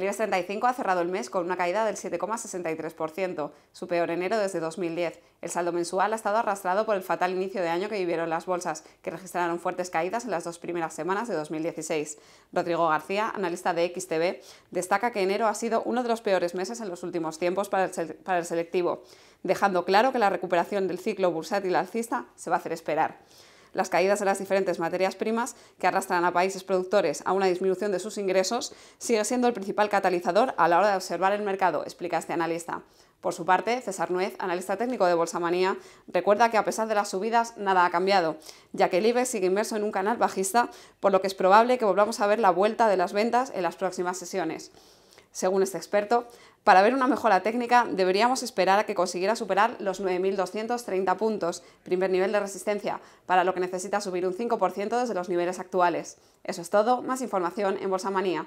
El IBEX 35 ha cerrado el mes con una caída del 7,63%, su peor enero desde 2010. El saldo mensual ha estado arrastrado por el fatal inicio de año que vivieron las bolsas, que registraron fuertes caídas en las dos primeras semanas de 2016. Rodrigo García, analista de XTV, destaca que enero ha sido uno de los peores meses en los últimos tiempos para el, para el selectivo, dejando claro que la recuperación del ciclo bursátil alcista se va a hacer esperar las caídas de las diferentes materias primas que arrastran a países productores a una disminución de sus ingresos, sigue siendo el principal catalizador a la hora de observar el mercado, explica este analista. Por su parte, César Nuez, analista técnico de Bolsamanía, recuerda que a pesar de las subidas nada ha cambiado, ya que el IBEX sigue inmerso en un canal bajista, por lo que es probable que volvamos a ver la vuelta de las ventas en las próximas sesiones. Según este experto, para ver una mejora técnica deberíamos esperar a que consiguiera superar los 9.230 puntos, primer nivel de resistencia, para lo que necesita subir un 5% desde los niveles actuales. Eso es todo, más información en Bolsa Manía.